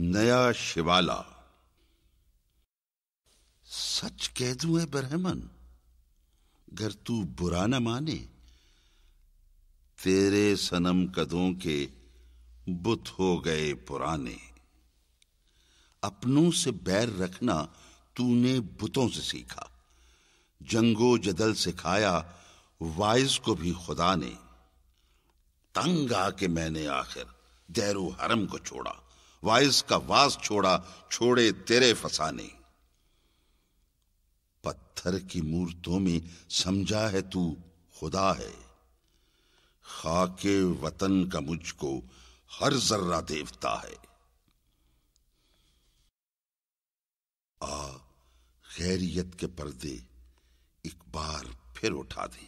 نیا شیوالا سچ کہہ دوں ہے برہمن گر تو برا نہ مانے تیرے سنم کدوں کے بت ہو گئے پرانے اپنوں سے بیر رکھنا تو نے بتوں سے سیکھا جنگو جدل سکھایا وائز کو بھی خدا نے تنگ آ کے میں نے آخر حرم کو چھوڑا وائز کا واز چھوڑا چھوڑے تیرے فسانے پتھر کی مورتوں میں سمجھا ہے تو خدا ہے خاک وطن کا مجھ کو ہر ذرہ دیوتا ہے آ خیریت کے پردے ایک بار پھر اٹھا دیں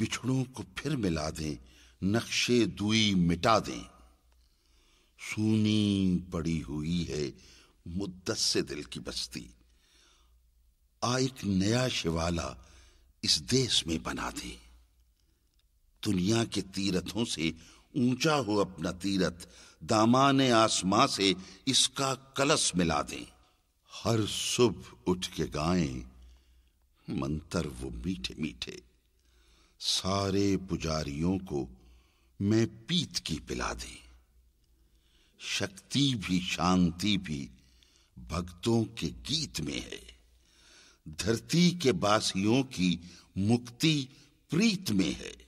بچھڑوں کو پھر ملا دیں نقشے دوئی مٹا دیں سونی پڑی ہوئی ہے مدت سے دل کی بستی آ ایک نیا شوالا اس دیس میں بنا دے دنیا کے تیرتھوں سے اونچا ہو اپنا تیرت دامان آسماں سے اس کا کلس ملا دیں ہر صبح اٹھ کے گائیں منتر وہ میٹھے میٹھے سارے پجاریوں کو میں پیت کی پلا دیں شکتی بھی شانتی بھی بھگتوں کے گیت میں ہے دھرتی کے باسیوں کی مکتی پریت میں ہے